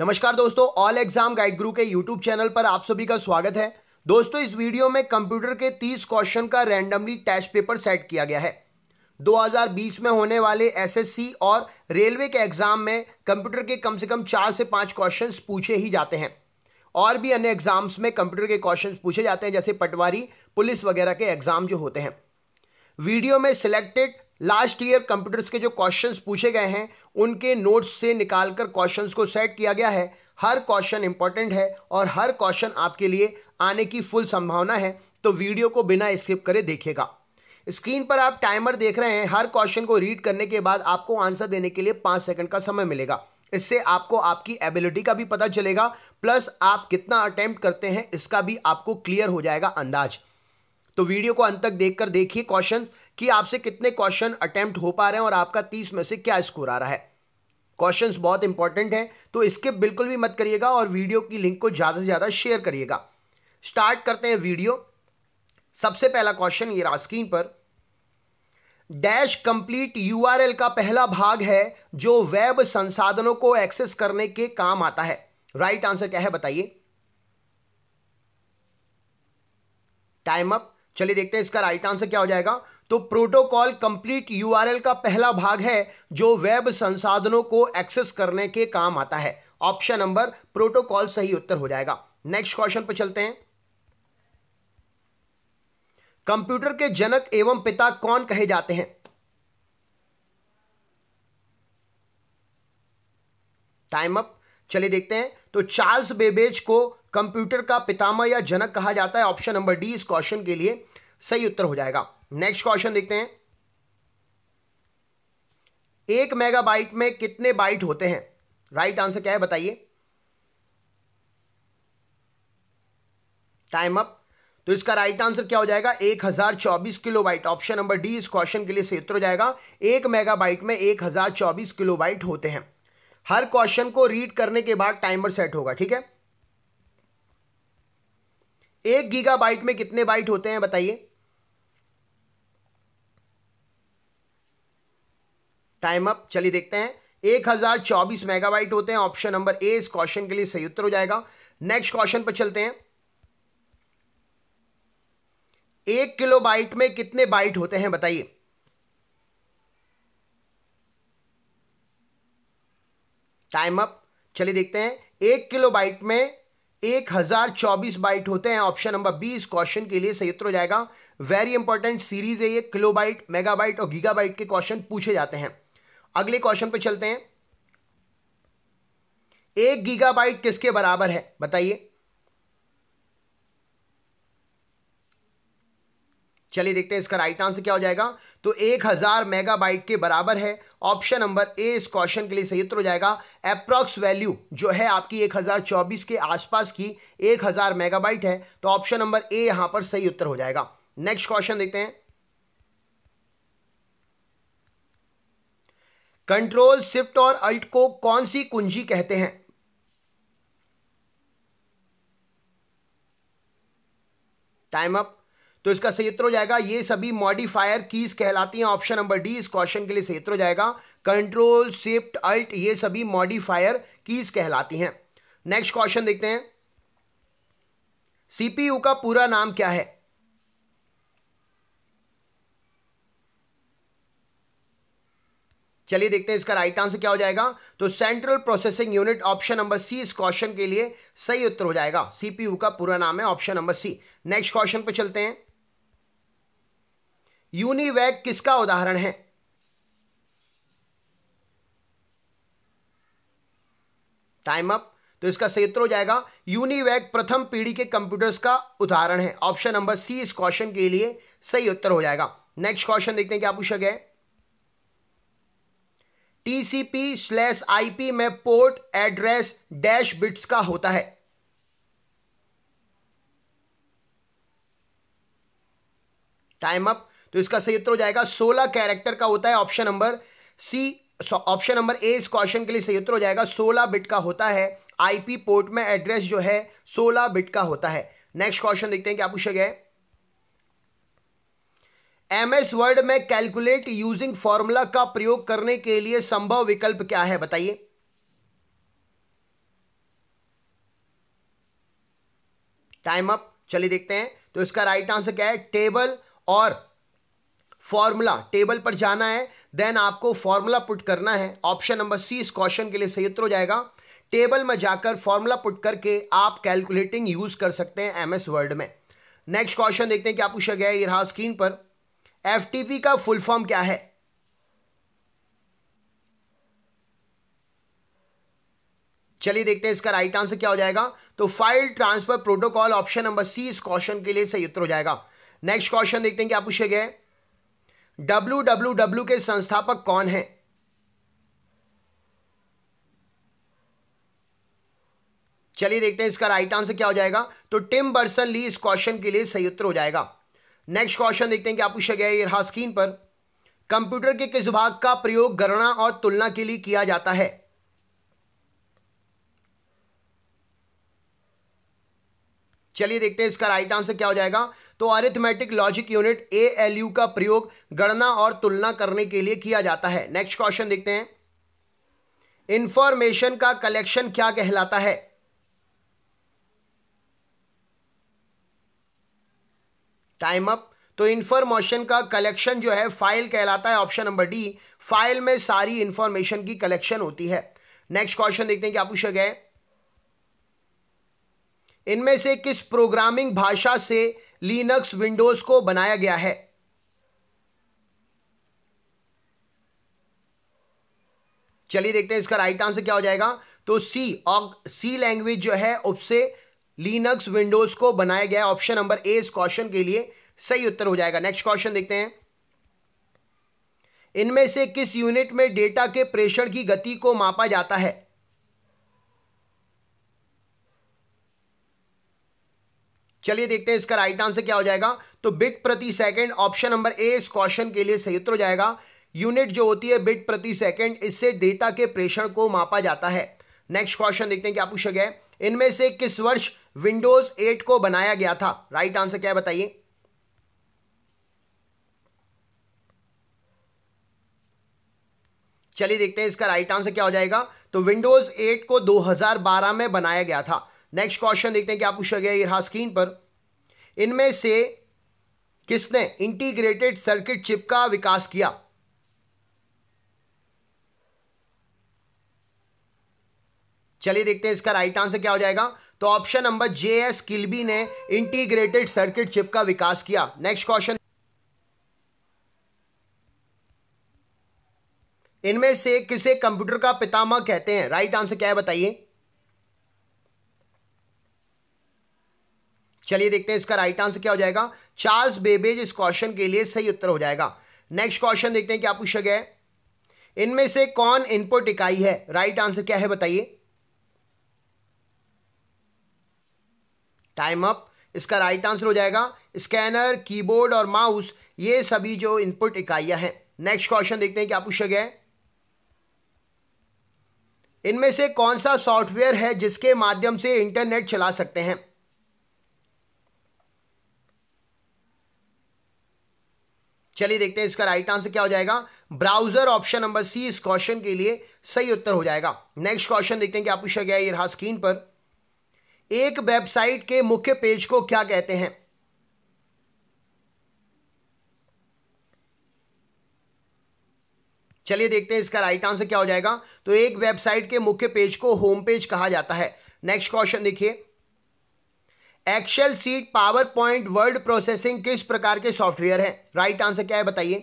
नमस्कार दोस्तों all exam guide गुरु के यूट्यूब चैनल पर आप सभी का स्वागत है दोस्तों इस वीडियो में कंप्यूटर के 30 क्वेश्चन का रैंडमली टेस्ट पेपर सेट किया गया है 2020 में होने वाले एसएससी और रेलवे के एग्जाम में कंप्यूटर के कम से कम चार से पांच क्वेश्चन पूछे ही जाते हैं और भी अन्य एग्जाम्स में कंप्यूटर के क्वेश्चन पूछे जाते हैं जैसे पटवारी पुलिस वगैरह के एग्जाम जो होते हैं वीडियो में सिलेक्टेड लास्ट ईयर कंप्यूटर्स के जो क्वेश्चंस पूछे गए हैं उनके नोट्स से निकालकर क्वेश्चंस को सेट किया गया है हर क्वेश्चन इंपॉर्टेंट है और हर क्वेश्चन आपके लिए आने की फुल संभावना है तो वीडियो को बिना स्किप करे देखिएगा स्क्रीन पर आप टाइमर देख रहे हैं हर क्वेश्चन को रीड करने के बाद आपको आंसर देने के लिए पाँच सेकंड का समय मिलेगा इससे आपको आपकी एबिलिटी का भी पता चलेगा प्लस आप कितना अटैम्प्ट करते हैं इसका भी आपको क्लियर हो जाएगा अंदाज तो वीडियो को अंत तक देखकर देखिए क्वेश्चन कि आपसे कितने क्वेश्चन अटेम्प्ट हो पा रहे हैं और आपका तीस में से क्या स्कोर आ रहा है क्वेश्चंस बहुत इंपॉर्टेंट हैं तो इसके बिल्कुल भी मत करिएगा और वीडियो की लिंक को ज़्यादा से ज़्यादा शेयर करिएगा स्टार्ट करते हैं वीडियो सबसे पहला क्वेश्चन ये स्क्रीन पर डैश कंप्लीट यूआरएल का पहला भाग है जो वेब संसाधनों को एक्सेस करने के काम आता है राइट right आंसर क्या है बताइए टाइम अप चलिए देखते हैं इसका राइट right आंसर क्या हो जाएगा तो प्रोटोकॉल कंप्लीट यूआरएल का पहला भाग है जो वेब संसाधनों को एक्सेस करने के काम आता है ऑप्शन नंबर प्रोटोकॉल सही उत्तर हो जाएगा नेक्स्ट क्वेश्चन पर चलते हैं कंप्यूटर के जनक एवं पिता कौन कहे जाते हैं टाइम अप चलिए देखते हैं तो चार्ल्स बेबेज को कंप्यूटर का पितामह या जनक कहा जाता है ऑप्शन नंबर डी इस क्वेश्चन के लिए सही उत्तर हो जाएगा नेक्स्ट क्वेश्चन देखते हैं एक मेगाबाइट में कितने बाइट होते हैं राइट right आंसर क्या है बताइए टाइम अप तो इसका राइट right आंसर क्या हो जाएगा एक हजार चौबीस kilobyte option number D इस क्वेश्चन के लिए सही उत्तर हो जाएगा एक मेगाबाइट में एक हजार चौबीस किलो बाइट होते हैं हर क्वेश्चन को रीड करने के बाद टाइमर सेट होगा ठीक है एक गीगाबाइट में कितने बाइट होते हैं बताइए टाइम अप चलिए देखते हैं एक हजार चौबीस मेगाबाइट होते हैं ऑप्शन नंबर ए इस क्वेश्चन के लिए सही उत्तर हो जाएगा नेक्स्ट क्वेश्चन पर चलते हैं एक किलो बाइट में कितने बाइट होते हैं बताइए टाइम अप चलिए देखते हैं एक किलो बाइट में एक हजार चौबीस बाइट होते हैं ऑप्शन नंबर बी इस क्वेश्चन के लिए सही उत्तर हो जाएगा वेरी इंपॉर्टेंट सीरीज है ये किलो बाइट मेगाबाइट और गीगाबाइट के क्वेश्चन पूछे जाते हैं अगले क्वेश्चन पे चलते हैं एक गीगाबाइट किसके बराबर है बताइए चलिए देखते हैं इसका राइट आंसर क्या हो जाएगा तो एक हजार मेगाबाइट के बराबर है ऑप्शन नंबर ए इस क्वेश्चन के लिए सही उत्तर हो जाएगा अप्रॉक्स वैल्यू जो है आपकी एक हजार चौबीस के आसपास की एक हजार मेगाबाइट है तो ऑप्शन नंबर ए यहां पर सही उत्तर हो जाएगा नेक्स्ट क्वेश्चन देखते हैं कंट्रोल शिफ्ट और अल्ट को कौन सी कुंजी कहते हैं टाइम अप तो इसका सही उत्तर हो जाएगा ये सभी मॉडिफायर कीज कहलाती हैं ऑप्शन नंबर डी इस क्वेश्चन के लिए सही उत्तर हो जाएगा कंट्रोल शिफ्ट अल्ट ये सभी मॉडिफायर कीज कहलाती हैं नेक्स्ट क्वेश्चन देखते हैं सीपीयू का पूरा नाम क्या है चलिए देखते हैं इसका राइट आंसर क्या हो जाएगा तो central processing unit option number C इस क्वेश्चन के लिए सही उत्तर हो जाएगा सीपीयू का पूरा नाम है option number C next question पे चलते हैं यूनिवैग किसका उदाहरण है टाइम अप तो इसका सही उत्तर हो जाएगा यूनिवैग प्रथम पीढ़ी के कंप्यूटर्स का उदाहरण है ऑप्शन नंबर सी इस क्वेश्चन के लिए सही उत्तर हो जाएगा नेक्स्ट क्वेश्चन देखते हैं क्या पूछा गया है टीसीपी स्लैश आईपी में पोर्ट एड्रेस डैश बिट्स का होता है टाइम अप तो इसका सही उत्तर हो जाएगा 16 कैरेक्टर का होता है option number C option number A इस क्वेश्चन के लिए सही उत्तर हो जाएगा 16 बिट का होता है आईपी पोर्ट में एड्रेस जो है 16 बिट का होता है नेक्स्ट क्वेश्चन देखते हैं क्या पूछा गया है एम एस वर्ड में कैलकुलेट यूजिंग फॉर्मूला का प्रयोग करने के लिए संभव विकल्प क्या है बताइए टाइम अप चलिए देखते हैं तो इसका राइट आंसर क्या है टेबल और फॉर्मूला टेबल पर जाना है देन आपको फॉर्मूला पुट करना है ऑप्शन नंबर सी इस क्वेश्चन के लिए सही उत्तर हो जाएगा टेबल में जाकर फॉर्मूला पुट करके आप कैलकुलेटिंग यूज कर सकते हैं एमएस वर्ड में नेक्स्ट क्वेश्चन देखते हैं क्या पूछा गया है ये रहा स्क्रीन पर एफटीपी का फुल फॉर्म क्या है चलिए देखते हैं इसका राइट आंसर क्या हो जाएगा तो file transfer protocol option number C इस क्वेश्चन के लिए सही उत्तर हो जाएगा नेक्स्ट क्वेश्चन देखते हैं क्या पूछे गए डब्ल्यू डब्ल्यू डब्ल्यू के संस्थापक कौन है चलिए देखते हैं इसका राइट आंसर क्या हो जाएगा तो टिम बर्सन ली इस क्वेश्चन के लिए सही उत्तर हो जाएगा नेक्स्ट क्वेश्चन देखते हैं आप पूछा गया ये रहा स्क्रीन पर कंप्यूटर के किस भाग का प्रयोग गणना और तुलना के लिए किया जाता है चलिए देखते हैं इसका राइट आंसर क्या हो जाएगा तो arithmetic logic unit A L U का प्रयोग गणना और तुलना करने के लिए किया जाता है नेक्स्ट क्वेश्चन देखते हैं इंफॉर्मेशन का कलेक्शन क्या कहलाता है टाइम अप तो इंफॉर्मेशन का कलेक्शन जो है फाइल कहलाता है ऑप्शन नंबर डी फाइल में सारी इंफॉर्मेशन की कलेक्शन होती है नेक्स्ट क्वेश्चन देखते हैं क्या पूछा गया इनमें से किस प्रोग्रामिंग भाषा से लिनक्स विंडोज को बनाया गया है चलिए देखते हैं इसका राइट आंसर क्या हो जाएगा तो सी सी लैंग्वेज जो है उससे लिनक्स विंडोज को बनाया गया ऑप्शन नंबर ए इस क्वेश्चन के लिए सही उत्तर हो जाएगा नेक्स्ट क्वेश्चन देखते हैं इनमें से किस यूनिट में डेटा के प्रेषण की गति को मापा जाता है चलिए देखते हैं इसका राइट आंसर क्या हो जाएगा तो बिट प्रति सेकंड ऑप्शन नंबर ए इस क्वेश्चन के लिए सही उत्तर हो जाएगा यूनिट जो होती है बिट प्रति सेकंड इससे डेटा के प्रेषण को मापा जाता है नेक्स्ट क्वेश्चन देखते हैं क्या पूछा गया है इनमें से किस वर्ष विंडोज 8 को बनाया गया था राइट आंसर क्या है बताइए चलिए देखते हैं इसका राइट आंसर क्या हो जाएगा तो विंडोज 8 को 2012 में बनाया गया था नेक्स्ट क्वेश्चन देखते हैं क्या पूछा गया यहां स्क्रीन पर इनमें से किसने इंटीग्रेटेड सर्किट चिप का विकास किया चलिए देखते हैं इसका राइट आंसर क्या हो जाएगा तो option number J S Kilby ने इंटीग्रेटेड सर्किट चिप का विकास किया नेक्स्ट क्वेश्चन इनमें से किसे कंप्यूटर का पितामह कहते हैं राइट आंसर क्या है बताइए चलिए देखते हैं इसका राइट आंसर क्या हो जाएगा चार्ल्स बेबेज इस क्वेश्चन के लिए सही उत्तर हो जाएगा नेक्स्ट क्वेश्चन देखते हैं क्या पूछा गया है इनमें से कौन इनपुट इकाई है राइट आंसर क्या है बताइए टाइम अप इसका राइट आंसर हो जाएगा स्कैनर कीबोर्ड और माउस ये सभी जो इनपुट इकाइयां हैं नेक्स्ट क्वेश्चन देखते हैं क्या पूछा गया है इनमें से कौन सा सॉफ्टवेयर है जिसके माध्यम से इंटरनेट चला सकते हैं चलिए देखते हैं इसका राइट आंसर क्या हो जाएगा ब्राउजर ऑप्शन नंबर सी इस क्वेश्चन के लिए सही उत्तर हो जाएगा नेक्स्ट क्वेश्चन देखते हैं क्या पूछा गया है ये रहा स्क्रीन पर एक वेबसाइट के मुख्य पेज को क्या कहते हैं चलिए देखते हैं इसका राइट आंसर क्या हो जाएगा तो एक वेबसाइट के मुख्य पेज को होम पेज कहा जाता है नेक्स्ट क्वेश्चन देखिए Excel sheet PowerPoint word processing किस प्रकार के सॉफ्टवेयर है राइट आंसर क्या है बताइए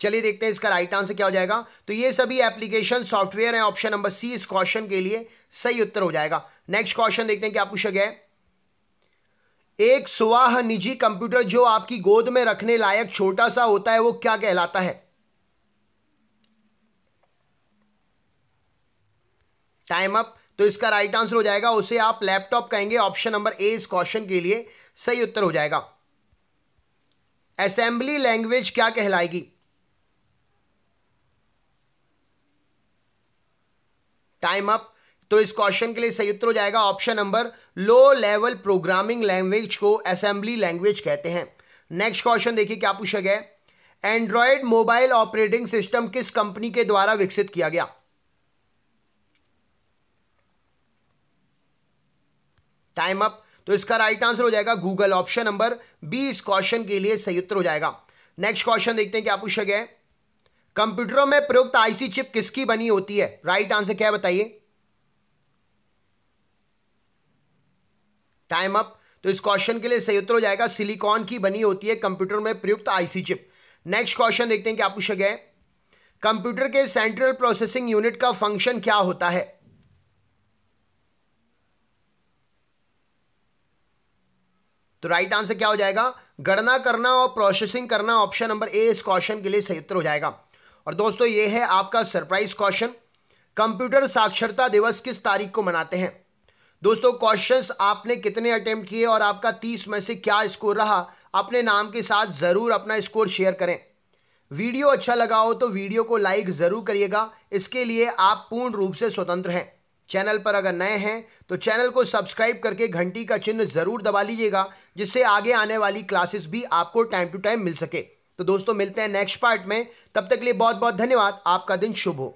चलिए देखते हैं इसका राइट आंसर क्या हो जाएगा तो ये सभी एप्लीकेशन सॉफ्टवेयर है ऑप्शन नंबर सी इस क्वेश्चन के लिए सही उत्तर हो जाएगा नेक्स्ट क्वेश्चन देखते हैं क्या पूछा गया है एक सुवाह निजी कंप्यूटर जो आपकी गोद में रखने लायक छोटा सा होता है वो क्या कहलाता है टाइम अप तो इसका राइट आंसर हो जाएगा उसे आप लैपटॉप कहेंगे ऑप्शन नंबर ए इस क्वेश्चन के लिए सही उत्तर हो जाएगा असेंबली लैंग्वेज क्या कहलाएगी टाइम अप तो इस क्वेश्चन के लिए सही उत्तर हो जाएगा option number low level programming language को असेंबली लैंग्वेज कहते हैं नेक्स्ट क्वेश्चन देखिए क्या पूछा गया एंड्रॉयड मोबाइल ऑपरेटिंग सिस्टम किस कंपनी के द्वारा विकसित किया गया टाइम अप तो इसका राइट आंसर हो जाएगा गूगल ऑप्शन नंबर बी इस क्वेश्चन के लिए सही उत्तर हो जाएगा नेक्स्ट क्वेश्चन देखते हैं क्या पूछा गया है कंप्यूटरों में प्रयुक्त आईसी चिप किसकी बनी होती है राइट आंसर क्या बताइए टाइम अप तो इस क्वेश्चन के लिए सही उत्तर हो जाएगा सिलिकॉन की बनी होती है कंप्यूटर में प्रयुक्त आईसी चिप नेक्स्ट क्वेश्चन देखते हैं क्या पूछा गया है कंप्यूटर के सेंट्रल प्रोसेसिंग यूनिट का फंक्शन क्या होता है तो राइट आंसर क्या हो जाएगा गणना करना और प्रोसेसिंग करना ऑप्शन नंबर ए इस क्वेश्चन के लिए सही उत्तर हो जाएगा और दोस्तों ये है आपका सरप्राइज क्वेश्चन कंप्यूटर साक्षरता दिवस किस तारीख को मनाते हैं दोस्तों क्वेश्चंस आपने कितने अटेम्प्ट किए और आपका तीस में से क्या स्कोर रहा अपने नाम के साथ ज़रूर अपना स्कोर शेयर करें वीडियो अच्छा लगा हो तो वीडियो को लाइक ज़रूर करिएगा इसके लिए आप पूर्ण रूप से स्वतंत्र हैं चैनल पर अगर नए हैं तो चैनल को सब्सक्राइब करके घंटी का चिन्ह ज़रूर दबा लीजिएगा जिससे आगे आने वाली क्लासेस भी आपको टाइम टू टाइम मिल सके तो दोस्तों मिलते हैं नेक्स्ट पार्ट में तब तक के लिए बहुत बहुत धन्यवाद आपका दिन शुभ हो